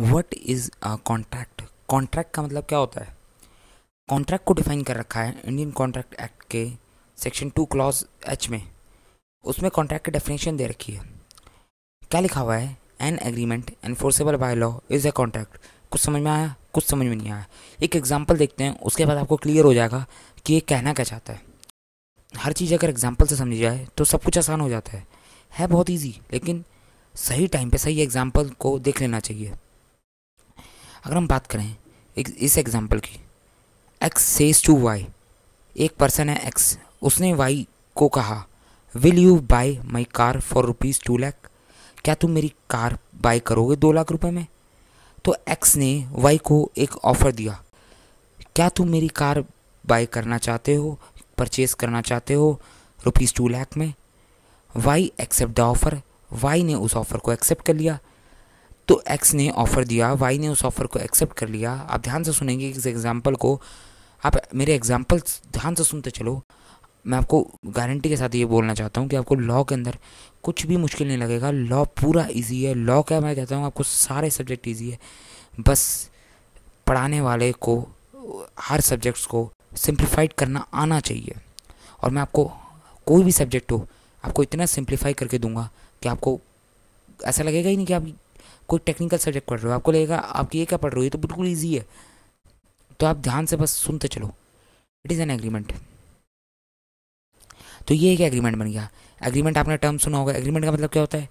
what is contract contract का मतलब क्या होता है कॉन्ट्रैक्ट को डिफाइन कर रखा है इंडियन कॉन्ट्रैक्ट एक्ट के सेक्शन टू क्लॉज एच में उसमें कॉन्ट्रैक्ट की डेफिनेशन दे रखी है क्या लिखा हुआ है an agreement enforceable by law is a contract कुछ समझ में आया कुछ समझ में नहीं आया एक एग्जाम्पल देखते हैं उसके बाद आपको क्लियर हो जाएगा कि ये कहना क्या चाहता है हर चीज़ अगर एग्जाम्पल से समझी जाए तो सब कुछ आसान हो जाता है है बहुत ईजी लेकिन सही टाइम पे सही एग्जाम्पल को देख लेना चाहिए अगर हम बात करें एक, इस एग्ज़ाम्पल की एक्स सेज टू वाई एक पर्सन है एक्स उसने वाई को कहा will you buy my car for rupees two lakh क्या तुम मेरी कार बाय करोगे दो लाख रुपए में तो एक्स ने वाई को एक ऑफ़र दिया क्या तुम मेरी कार बाय करना चाहते हो परचेज करना चाहते हो रुपीज़ टू लैख में Y accept the offer Y ने उस ऑफ़र को एक्सेप्ट कर लिया तो एक्स ने ऑफ़र दिया वाई ने उस ऑफ़र को एक्सेप्ट कर लिया आप ध्यान से सुनेंगे इस एग्ज़ाम्पल को आप मेरे एग्ज़ाम्पल ध्यान से सुनते चलो मैं आपको गारंटी के साथ ये बोलना चाहता हूँ कि आपको लॉ के अंदर कुछ भी मुश्किल नहीं लगेगा लॉ पूरा इजी है लॉ क्या मैं कहता हूँ आपको सारे सब्जेक्ट इजी है बस पढ़ाने वाले को हर सब्जेक्ट्स को सिंप्लीफाइड करना आना चाहिए और मैं आपको कोई भी सब्जेक्ट हो आपको इतना सिंप्लीफाई करके दूंगा कि आपको ऐसा लगेगा ही नहीं कि आप कोई टेक्निकल सब्जेक्ट पढ़ रहे हो आपको लगेगा आपकी ये क्या पढ़ रहे हो ये तो बिल्कुल ईजी है तो आप ध्यान से बस सुनते चलो इट इज़ एन एग्रीमेंट तो ये एक एग्रीमेंट बन गया एग्रीमेंट आपने टर्म सुना होगा एग्रीमेंट का मतलब क्या होता है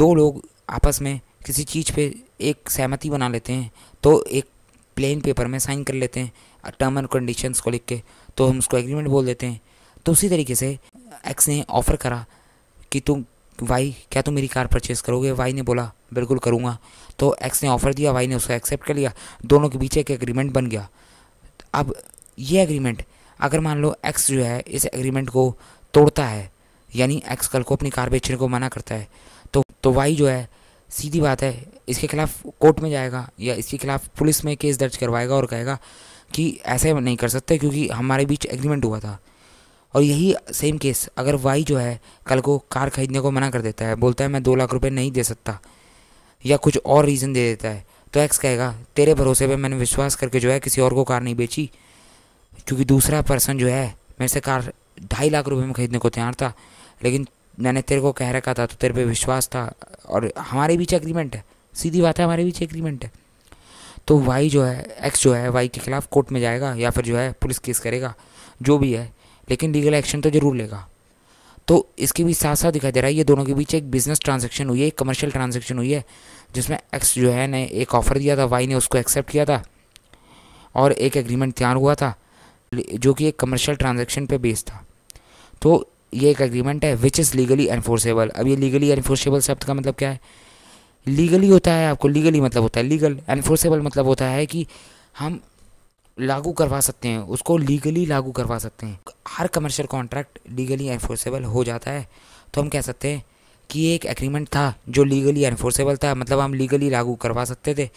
दो लोग आपस में किसी चीज़ पे एक सहमति बना लेते हैं तो एक प्लेन पेपर में साइन कर लेते हैं टर्म एंड कंडीशंस को लिख के तो हम उसको एग्रीमेंट बोल देते हैं तो उसी तरीके से एक्स ने ऑफ़र करा कि तुम वाई क्या तुम मेरी कार परचेज करोगे वाई ने बोला बिल्कुल करूँगा तो एक्स ने ऑफ़र दिया वाई ने उसको एक्सेप्ट कर लिया दोनों के बीच एक एग्रीमेंट बन गया अब ये एग्रीमेंट अगर मान लो एक्स जो है इस एग्रीमेंट को तोड़ता है यानी एक्स कल को अपनी कार बेचने को मना करता है तो तो वाई जो है सीधी बात है इसके खिलाफ कोर्ट में जाएगा या इसके खिलाफ पुलिस में केस दर्ज करवाएगा और कहेगा कि ऐसे नहीं कर सकते क्योंकि हमारे बीच एग्रीमेंट हुआ था और यही सेम केस अगर वाई जो है कल को कार खरीदने को मना कर देता है बोलता है मैं दो लाख रुपये नहीं दे सकता या कुछ और रीज़न दे देता है तो एक्स कहेगा तेरे भरोसे पे मैंने विश्वास करके जो है किसी और को कार नहीं बेची क्योंकि दूसरा पर्सन जो है मेरे से कार ढाई लाख रुपये में ख़रीदने को तैयार था लेकिन मैंने तेरे को कह रखा था तो तेरे पे विश्वास था और हमारे बीच एग्रीमेंट है सीधी बात है हमारे बीच एग्रीमेंट है तो वाई जो है एक्स जो है वाई के खिलाफ कोर्ट में जाएगा या फिर जो है पुलिस केस करेगा जो भी है लेकिन लीगल एक्शन तो ज़रूर लेगा तो इसके भी साथ साथ दिखाई दे रहा है ये दोनों के बीच एक बिज़नेस ट्रांजेक्शन हुई है एक कमर्शियल ट्रांजेक्शन हुई है जिसमें एक्स जो है ने एक ऑफ़र दिया था वाई ने उसको एक्सेप्ट किया था और एक एग्रीमेंट तैयार हुआ था जो कि एक कमर्शियल ट्रांजेक्शन पे बेस्ड था तो ये एक एग्रीमेंट है विच इज़ लीगली एनफोर्सेबल अब ये लीगली एनफोर्सेबल शब्द का मतलब क्या है लीगली होता है आपको लीगली मतलब होता है लीगल एनफोर्सेबल मतलब होता है कि हम लागू करवा सकते हैं उसको लीगली लागू करवा सकते हैं हर कमर्शियल कॉन्ट्रैक्ट लीगली एनफोर्सेबल हो जाता है तो हम कह सकते हैं कि एक एग्रीमेंट था जो लीगली एनफोर्सेबल था मतलब हम लीगली लागू करवा सकते थे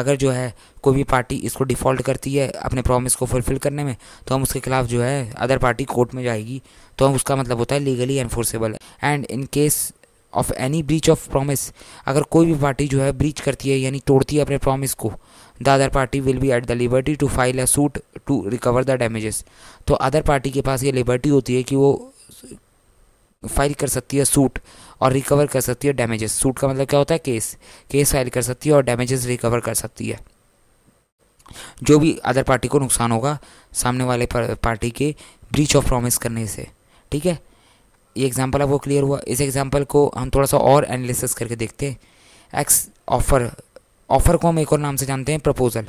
अगर जो है कोई भी पार्टी इसको डिफ़ॉल्ट करती है अपने प्रॉमिस को फुलफ़िल करने में तो हम उसके खिलाफ जो है अदर पार्टी कोर्ट में जाएगी तो हम उसका मतलब होता है legally enforceable and in case of any breach of promise अगर कोई भी पार्टी जो है ब्रीच करती है यानी तोड़ती है अपने प्रॉमिस को the other party will be at the liberty to file a suit to recover the damages तो अदर पार्टी के पास ये लिबर्टी होती है कि वो फाइल कर सकती है सूट और रिकवर कर सकती है डैमेजेस सूट का मतलब क्या होता है केस केस फाइल कर सकती है और डैमेजेस रिकवर कर सकती है जो भी अदर पार्टी को नुकसान होगा सामने वाले पार्टी के ब्रीच ऑफ प्रॉमिस करने से ठीक है ये एग्जांपल वो क्लियर हुआ इस एग्जांपल को हम थोड़ा सा और एनालिसिस करके देखते हैं एक्स ऑफर ऑफ़र को हम एक और नाम से जानते हैं प्रपोज़ल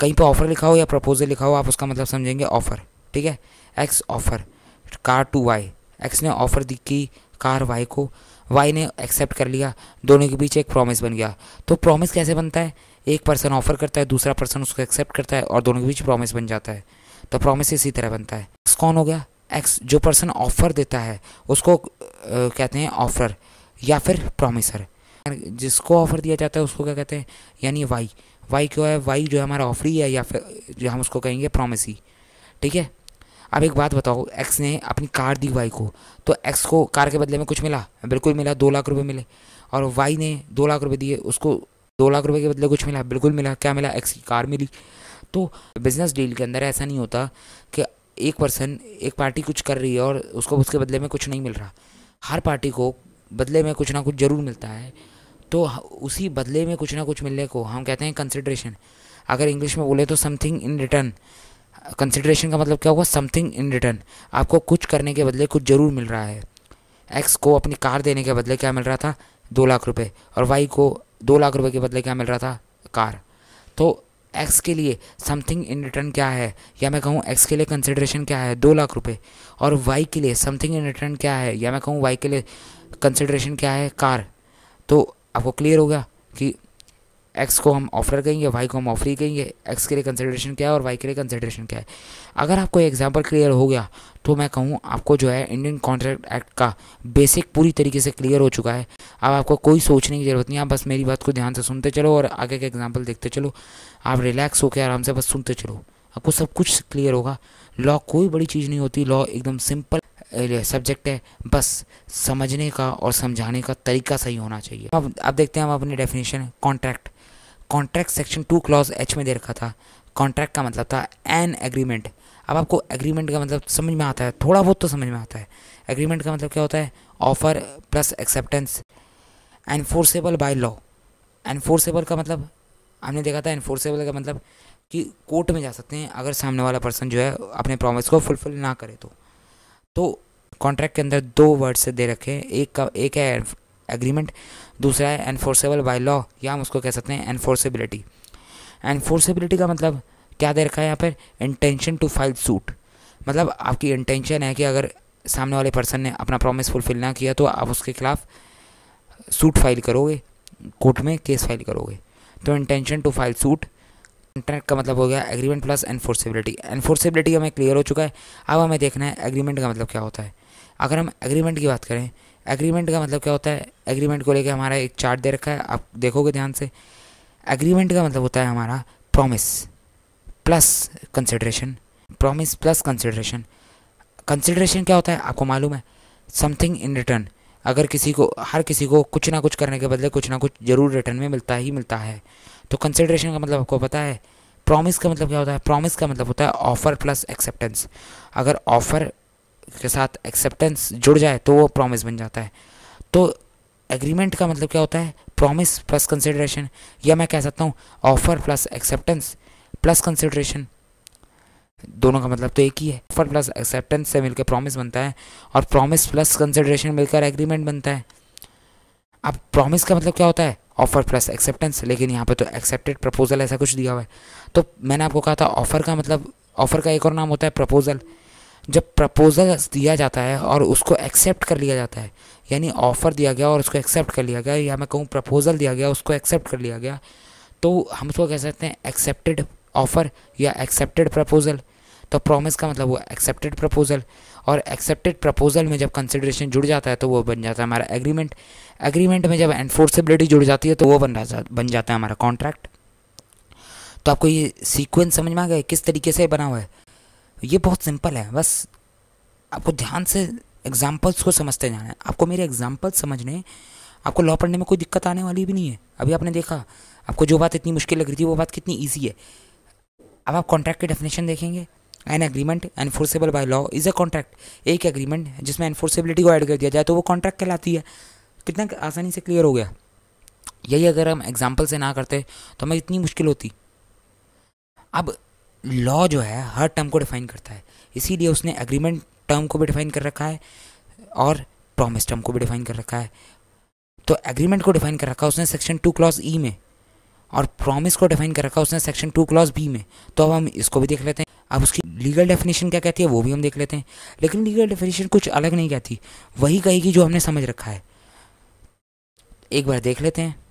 कहीं पर ऑफ़र लिखा हो या प्रपोज़ल लिखा हो आप उसका मतलब समझेंगे ऑफ़र ठीक है X offer car to Y X ने ऑफ़र दी की कार वाई को वाई ने एक्सेप्ट कर लिया दोनों के बीच एक प्रॉमिस बन गया तो प्रॉमिस कैसे बनता है एक पर्सन ऑफ़र करता है दूसरा पर्सन उसको एक्सेप्ट करता है और दोनों के बीच प्रॉमिस बन जाता है तो प्रॉमिस इसी तरह बनता है एक्स कौन हो गया एक्स जो पर्सन ऑफ़र देता है उसको आ, कहते हैं ऑफर या फिर प्रोमिसर जिसको ऑफ़र दिया जाता है उसको क्या कहते हैं यानी वाई वाई क्यों है वाई जो है हमारा ऑफर ही है या फिर जो हम उसको कहेंगे ही ठीक है अब एक बात बताओ एक्स ने अपनी कार दी वाई को तो एक्स को कार के बदले में कुछ मिला बिल्कुल मिला दो लाख रुपए मिले और वाई ने दो लाख रुपए दिए उसको दो लाख रुपए के बदले कुछ मिला बिल्कुल मिला क्या मिला एक्स की कार मिली तो बिज़नेस डील के अंदर ऐसा नहीं होता कि एक पर्सन एक पार्टी कुछ कर रही है और उसको उसके बदले में कुछ नहीं मिल रहा हर पार्टी को बदले में कुछ ना कुछ ज़रूर मिलता है तो उसी बदले में कुछ ना कुछ मिलने को हम कहते हैं कंसिड्रेशन अगर इंग्लिश में बोले तो समथिंग इन रिटर्न कंसिड्रेशन का मतलब क्या हुआ समथिंग इन रिटर्न आपको कुछ करने के बदले कुछ ज़रूर मिल रहा है एक्स को अपनी कार देने के बदले क्या मिल रहा था दो लाख रुपए और वाई को दो लाख रुपए के बदले क्या मिल रहा था कार तो एक्स के लिए समथिंग इन रिटर्न क्या है या मैं कहूँ एक्स के लिए कंसिड्रेशन क्या है दो लाख रुपए और वाई के लिए समथिंग इन रिटर्न क्या है या मैं कहूँ वाई के लिए कंसिड्रेशन क्या है कार तो आपको क्लियर हो गया कि एक्स को हम ऑफर कहेंगे वाई को हम ऑफरी कहेंगे एक्स के लिए कंसिडरेशन क्या है और वाई के लिए कंसिड्रेशन क्या है अगर आपको एग्जाम्पल क्लियर हो गया तो मैं कहूँ आपको जो है इंडियन कॉन्ट्रैक्ट एक्ट का बेसिक पूरी तरीके से क्लियर हो चुका है अब आपको कोई सोचने की ज़रूरत नहीं आप बस मेरी बात को ध्यान से सुनते चलो और आगे के एग्जाम्पल देखते चलो आप रिलैक्स होकर आराम से बस सुनते चलो आपको सब कुछ क्लियर होगा लॉ कोई बड़ी चीज़ नहीं होती लॉ एकदम सिंपल सब्जेक्ट है बस समझने का और समझाने का तरीका सही होना चाहिए अब अब देखते हैं हम अपने definition contract contract section two clause H में दे रखा था कॉन्ट्रैक्ट का मतलब था एन एग्रीमेंट अब आपको एग्रीमेंट का मतलब समझ में आता है थोड़ा बहुत तो समझ में आता है एग्रीमेंट का मतलब क्या होता है offer plus acceptance enforceable by law enforceable का मतलब हमने देखा था एनफोर्सेबल का मतलब कि कोर्ट में जा सकते हैं अगर सामने वाला पर्सन जो है अपने प्रॉमिस को फुलफिल ना करे तो तो कॉन्ट्रैक्ट के अंदर दो वर्ड्स दे रखे हैं एक का एक है एग्रीमेंट दूसरा है एनफोर्सेबल बाय लॉ या हम उसको कह सकते हैं एनफोर्सेबिलिटी एनफोर्सेबिलिटी का मतलब क्या दे रखा है यहाँ पर इंटेंशन टू फाइल सूट मतलब आपकी इंटेंशन है कि अगर सामने वाले पर्सन ने अपना प्रॉमिस फुलफिल ना किया तो आप उसके खिलाफ़ सूट फाइल करोगे कोर्ट में केस फाइल करोगे तो intention to file suit contract का मतलब हो गया एग्रीमेंट प्लस एनफोर्सेबिलिटी एनफोर्सेबिलिटी हमें क्लियर हो चुका है अब हमें देखना है एग्रीमेंट का मतलब क्या होता है अगर हम एग्रीमेंट की बात करें एग्रीमेंट का मतलब क्या होता है एग्रीमेंट को लेकर हमारा एक चार्ट दे रखा है आप देखोगे ध्यान से एग्रीमेंट का मतलब होता है हमारा promise plus consideration promise plus consideration consideration क्या होता है आपको मालूम है समथिंग इन रिटर्न अगर किसी को हर किसी को कुछ ना कुछ करने के बदले कुछ ना कुछ जरूर रिटर्न में मिलता ही मिलता है तो कंसिड्रेशन का मतलब आपको पता है प्रॉमिस का मतलब क्या होता है प्रॉमिस का मतलब होता है ऑफ़र प्लस एक्सेप्टेंस अगर ऑफ़र के साथ एक्सेप्टेंस जुड़ जाए तो वो प्रॉमिस बन जाता है तो एग्रीमेंट का मतलब क्या होता है प्रॉमिस प्लस कंसिडरेशन या मैं कह सकता हूँ offer plus acceptance plus consideration दोनों का मतलब तो एक ही है ऑफ़र प्लस एक्सेप्टेंस से मिलकर प्रॉमिस बनता है और प्रॉमिस प्लस कंसिडरेशन मिलकर एग्रीमेंट बनता है अब प्रॉमिस का मतलब क्या होता है ऑफर प्लस एक्सेप्टेंस लेकिन यहाँ पर तो एक्सेप्टेड प्रपोजल ऐसा कुछ दिया हुआ है तो मैंने आपको कहा था ऑफ़र का मतलब ऑफ़र का एक और नाम होता है प्रपोज़ल जब प्रपोज़ल दिया जाता है और उसको एक्सेप्ट कर लिया जाता है यानी ऑफ़र दिया गया और उसको एक्सेप्ट कर लिया गया या मैं कहूँ प्रपोज़ल दिया गया उसको एक्सेप्ट कर लिया गया तो हम उसको कह सकते हैं एक्सेप्टेड ऑफ़र या एक्सेप्टेड प्रपोज़ल तो प्रॉमिस का मतलब वो एक्सेप्टेड प्रपोजल और एक्सेप्टेड प्रपोजल में जब कंसिडरेशन जुड़ जाता है तो वो बन जाता है हमारा एग्रीमेंट एग्रीमेंट में जब एनफोर्सेबिलिटी जुड़ जाती है तो वो बन बन जाता है हमारा कॉन्ट्रैक्ट तो आपको ये सीक्वेंस समझ में आ गया किस तरीके से बना हुआ है ये बहुत सिंपल है बस आपको ध्यान से एग्जाम्पल्स को समझते जाना है आपको मेरे एग्जाम्पल्स समझने आपको लॉ पढ़ने में कोई दिक्कत आने वाली भी नहीं है अभी आपने देखा आपको जो बात इतनी मुश्किल लग रही थी वो बात कितनी ईजी है अब आप कॉन्ट्रैक्ट की डेफिनेशन देखेंगे an agreement enforceable by law is a contract एक एग्रीमेंट जिसमें एनफोर्सेबिलिटी को ऐड कर दिया जाए तो वो कॉन्ट्रैक्ट कहलाती है कितना आसानी से क्लियर हो गया यही अगर हम एग्जाम्पल से ना करते तो हमें इतनी मुश्किल होती अब लॉ जो है हर टर्म को डिफाइन करता है इसीलिए उसने एग्रीमेंट टर्म को भी डिफाइन कर रखा है और प्रॉमिस टर्म को भी डिफाइन कर रखा है तो एग्रीमेंट को डिफाइन कर रखा है उसने सेक्शन टू क्लॉज ई में और प्रॉमिस को डिफाइन कर रखा है उसने सेक्शन टू क्लॉज बी में तो अब हम इसको भी देख लेते हैं अब उसकी लीगल डेफिनेशन क्या कहती है वो भी हम देख लेते हैं लेकिन लीगल डेफिनेशन कुछ अलग नहीं कहती वही कहेगी जो हमने समझ रखा है एक बार देख लेते हैं